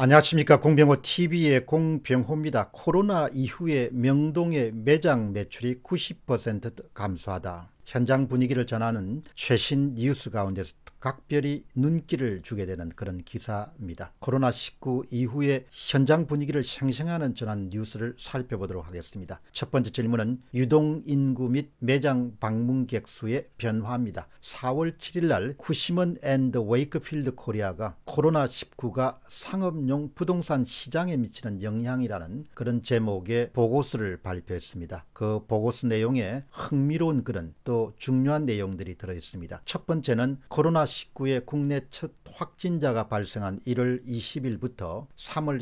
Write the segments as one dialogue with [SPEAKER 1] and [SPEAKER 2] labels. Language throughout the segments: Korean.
[SPEAKER 1] 안녕하십니까 공병호 TV의 공병호입니다. 코로나 이후에 명동의 매장 매출이 90% 감소하다. 현장 분위기를 전하는 최신 뉴스 가운데서 각별히 눈길을 주게 되는 그런 기사입니다. 코로나19 이후에 현장 분위기를 생생하는 전환 뉴스를 살펴보도록 하겠습니다. 첫 번째 질문은 유동인구 및 매장 방문객 수의 변화입니다. 4월 7일 날 쿠시먼 앤드 웨이크필드 코리아가 코로나19가 상업용 부동산 시장에 미치는 영향이라는 그런 제목의 보고서를 발표했습니다. 그 보고서 내용에 흥미로운 글은 또 중요한 내용들이 들어있습니다. 첫 번째는 코로나 코로나19의 국내 첫 확진자가 발생한 1월 20일부터 3월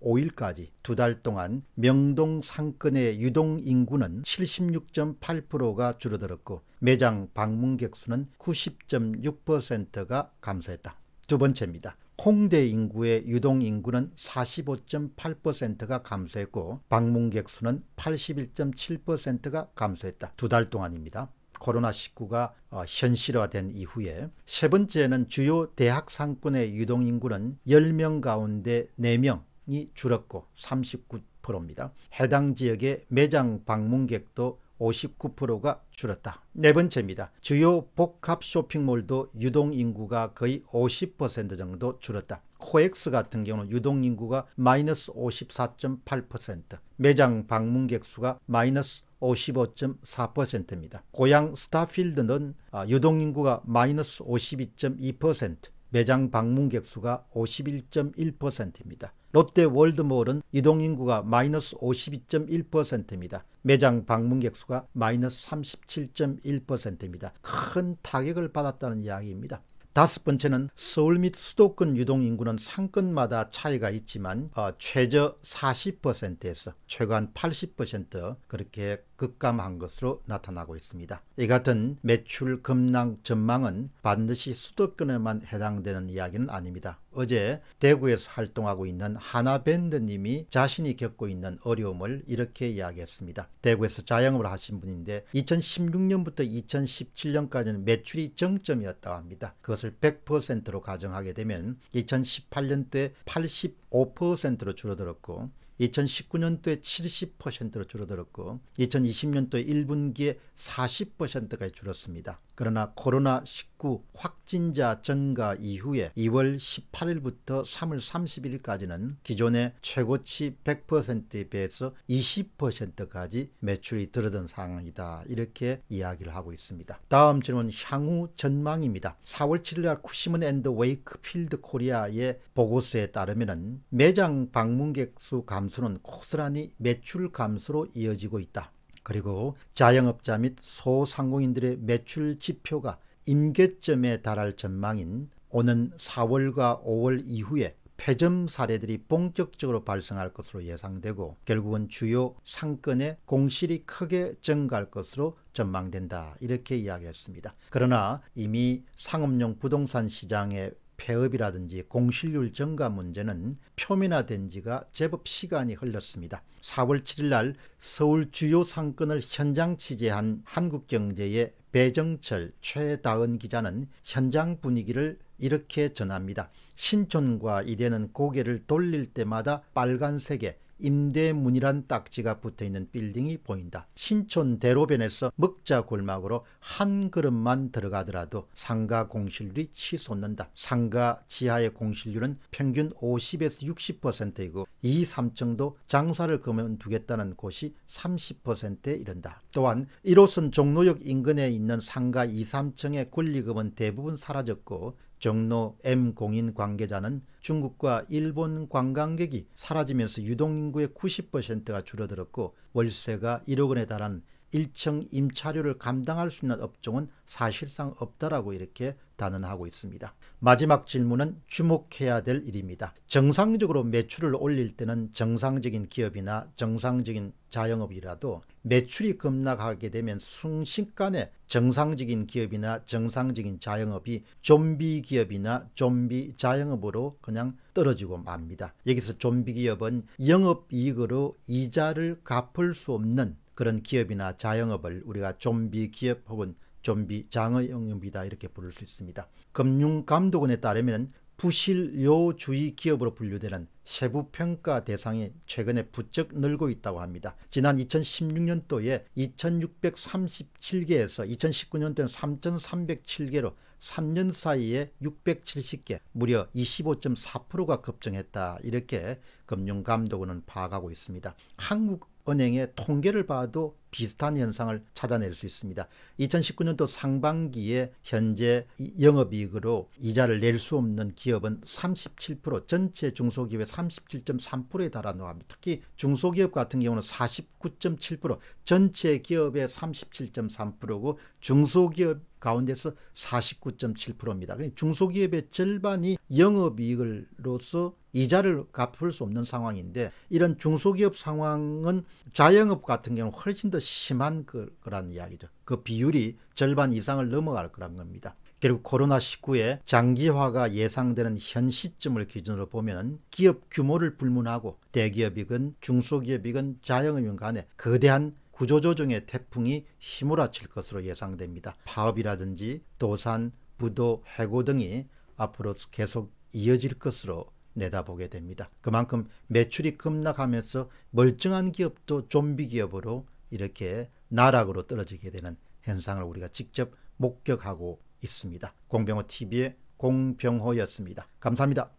[SPEAKER 1] 15일까지 두 달 동안 명동 상권의 유동 인구는 76.8%가 줄어들었고 매장 방문객 수는 90.6%가 감소했다. 두 번째입니다. 홍대 인구의 유동 인구는 45.8%가 감소했고 방문객 수는 81.7%가 감소했다. 두 달 동안입니다. 코로나19가 어, 현실화된 이후에 세 번째는 주요 대학 상권의 유동 인구는 10명 가운데 4명이 줄었고 39%입니다. 해당 지역의 매장 방문객도 59%가 줄었다. 네 번째입니다. 주요 복합 쇼핑몰도 유동 인구가 거의 50% 정도 줄었다. 코엑스 같은 경우는 유동 인구가 마이너스 54.8%, 매장 방문객 수가 마이너스 55.4%입니다. 고향 스타필드는 아, 유동인구가 마이너스 52.2%, 매장 방문객 수가 51.1%입니다. 롯데 월드몰은 이동인구가 마이너스 52.1%입니다. 매장 방문객 수가 마이너스 37.1%입니다. 큰 타격을 받았다는 이야기입니다. 다섯 번째는 서울 및 수도권 유동인구는 상권마다 차이가 있지만 어, 최저 40%에서 최소한 80% 그렇게 급감한 것으로 나타나고 있습니다. 이 같은 매출 급락 전망은 반드시 수도권에만 해당되는 이야기는 아닙니다. 어제 대구에서 활동하고 있는 하나밴드님이 자신이 겪고 있는 어려움을 이렇게 이야기했습니다. 대구에서 자영업을 하신 분인데 2016년부터 2017년까지는 매출이 정점이었다고 합니다. 그것을 100%로 가정하게 되면 2018년도에 85%로 줄어들었고 2019년도에 70%로 줄어들었고 2 0 2020년도 1분기에 4 0가 줄었습니다. 그러나 코로나19 확진자 증가 이후에 2월 18일부터 3월 3 1일까지는 기존의 최고치 100%에 비해서 20%까지 매출이 들어든 상황이다. 이렇게 이야기를 하고 있습니다. 다음 질문 향후 전망입니다. 4월 7일 날 쿠시문 앤드 웨이크필드 코리아의 보고서에 따르면 매장 방문객 수 감소는 고스란히 매출 감소로 이어지고 있다. 그리고 자영업자 및 소상공인들의 매출 지표가 임계점에 달할 전망인 오는 4월과 5월 이후에 폐점 사례들이 본격적으로 발생할 것으로 예상되고 결국은 주요 상권의 공실이 크게 증가할 것으로 전망된다 이렇게 이야기했습니다. 그러나 이미 상업용 부동산 시장의 폐업이라든지 공실률 증가 문제는 표면화된 지가 제법 시간이 흘렀습니다. 4월 7일 날 서울 주요 상권을 현장 취재한 한국경제의 배정철, 최다은 기자는 현장 분위기를 이렇게 전합니다. 신촌과 이대는 고개를 돌릴 때마다 빨간색의 임대문이란 딱지가 붙어있는 빌딩이 보인다. 신촌 대로변에서 먹자 골막으로 한 걸음만 들어가더라도 상가 공실률이 치솟는다. 상가 지하의 공실률은 평균 50에서 60%이고 2, 3층도 장사를 그만두겠다는 곳이 30%에 이른다. 또한 1호선 종로역 인근에 있는 상가 2, 3층의 권리금은 대부분 사라졌고 종로 M 공인 관계자는 중국과 일본 관광객이 사라지면서 유동인구의 90%가 줄어들었고 월세가 1억 원에 달한 1층 임차료를 감당할 수 있는 업종은 사실상 없다라고 이렇게 단언하고 있습니다. 마지막 질문은 주목해야 될 일입니다. 정상적으로 매출을 올릴 때는 정상적인 기업이나 정상적인 자영업이라도 매출이 급락하게 되면 순식간에 정상적인 기업이나 정상적인 자영업이 좀비 기업이나 좀비 자영업으로 그냥 떨어지고 맙니다. 여기서 좀비 기업은 영업이익으로 이자를 갚을 수 없는 그런 기업이나 자영업을 우리가 좀비 기업 혹은 좀비 장의 영역이다 이렇게 부를 수 있습니다. 금융감독원에 따르면 부실요주의 기업으로 분류되는 세부평가 대상이 최근에 부쩍 늘고 있다고 합니다. 지난 2016년도에 2637개에서 2019년도엔 3307개로 3년 사이에 670개, 무려 25.4%가 급증했다. 이렇게 금융감독원은 파악하고 있습니다. 한국 은행의 통계를 봐도 비슷한 현상을 찾아낼 수 있습니다. 2019년도 상반기에 현재 영업이익으로 이자를 낼 수 없는 기업은 37% 전체 중소기업의 37.3%에 달하합니다 특히 중소기업 같은 경우는 49.7% 전체 기업의 37.3%고 중소기업 가운데서 49.7%입니다. 그러니까 중소기업의 절반이 영업이익으로서 이자를 갚을 수 없는 상황인데 이런 중소기업 상황은 자영업 같은 경우 훨씬 더 심한 거란 이야기죠. 그 비율이 절반 이상을 넘어갈 거란 겁니다. 결국 코로나19의 장기화가 예상되는 현 시점을 기준으로 보면 기업 규모를 불문하고 대기업이건 중소기업이건 자영업인 간에 거대한 구조조정의 태풍이 휘몰아칠 것으로 예상됩니다. 파업이라든지 도산, 부도, 해고 등이 앞으로 계속 이어질 것으로 내다보게 됩니다. 그만큼 매출이 급락하면서 멀쩡한 기업도 좀비 기업으로 이렇게 나락으로 떨어지게 되는 현상을 우리가 직접 목격하고 있습니다. 공병호 TV의 공병호였습니다. 감사합니다.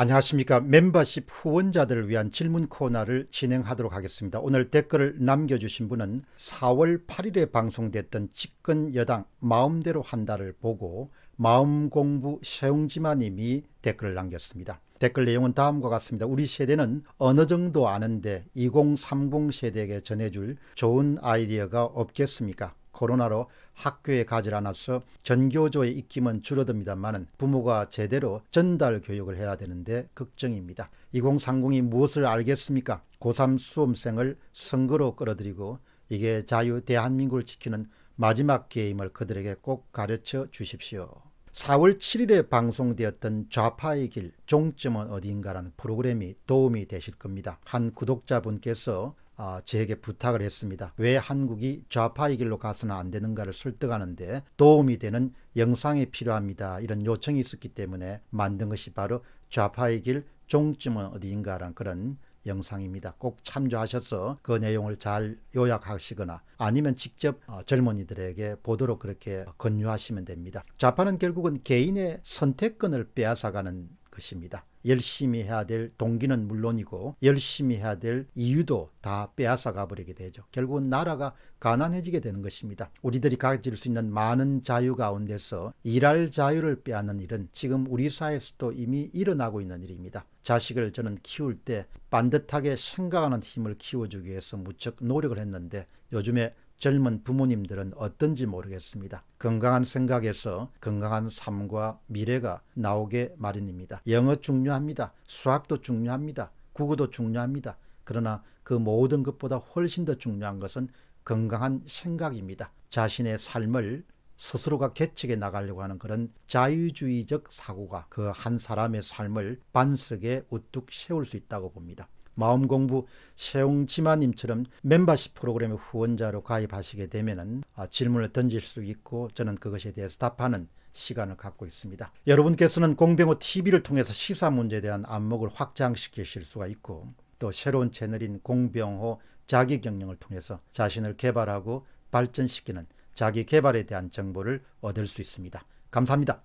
[SPEAKER 1] 안녕하십니까. 멤버십 후원자들을 위한 질문 코너를 진행하도록 하겠습니다. 오늘 댓글을 남겨주신 분은 4월 8일에 방송됐던 집권 여당 마음대로 한다를 보고 마음공부 세웅지마님이 댓글을 남겼습니다. 댓글 내용은 다음과 같습니다. 우리 세대는 어느 정도 아는데 2030 세대에게 전해줄 좋은 아이디어가 없겠습니까? 코로나로 학교에 가지 않아서 전교조의 입김은 줄어듭니다만은 부모가 제대로 전달 교육을 해야 되는데 걱정입니다. 2030이 무엇을 알겠습니까? 고3 수험생을 선거로 끌어들이고 이게 자유 대한민국을 지키는 마지막 게임을 그들에게 꼭 가르쳐 주십시오. 4월 7일에 방송되었던 좌파의 길, 종점은 어디인가라는 프로그램이 도움이 되실 겁니다. 한 구독자분께서 아, 제게 에 부탁을 했습니다. 왜 한국이 좌파의 길로 가서는 안 되는가를 설득하는데 도움이 되는 영상이 필요합니다. 이런 요청이 있었기 때문에 만든 것이 바로 좌파의 길 종점은 어디인가라는 그런 영상입니다. 꼭 참조하셔서 그 내용을 잘 요약하시거나 아니면 직접 어, 젊은이들에게 보도록 그렇게 권유하시면 됩니다. 좌파는 결국은 개인의 선택권을 빼앗아가는 것입니다. 열심히 해야 될 동기는 물론이고 열심히 해야 될 이유도 다 빼앗아가 버리게 되죠. 결국은 나라가 가난해지게 되는 것입니다. 우리들이 가질 수 있는 많은 자유 가운데서 일할 자유를 빼앗는 일은 지금 우리 사회에서도 이미 일어나고 있는 일입니다. 자식을 저는 키울 때 반듯하게 생각하는 힘을 키워주기 위해서 무척 노력을 했는데 요즘에 젊은 부모님들은 어떤지 모르겠습니다. 건강한 생각에서 건강한 삶과 미래가 나오게 마련입니다. 영어 중요합니다. 수학도 중요합니다. 국어도 중요합니다. 그러나 그 모든 것보다 훨씬 더 중요한 것은 건강한 생각입니다. 자신의 삶을 스스로가 개척해 나가려고 하는 그런 자유주의적 사고가 그 한 사람의 삶을 반석에 우뚝 세울 수 있다고 봅니다. 마음공부 채용지마님처럼 멤버십 프로그램의 후원자로 가입하시게 되면 아, 질문을 던질 수 있고 저는 그것에 대해서 답하는 시간을 갖고 있습니다. 여러분께서는 공병호 TV를 통해서 시사 문제에 대한 안목을 확장시키실 수가 있고 또 새로운 채널인 공병호 자기 경영을 통해서 자신을 개발하고 발전시키는 자기 개발에 대한 정보를 얻을 수 있습니다. 감사합니다.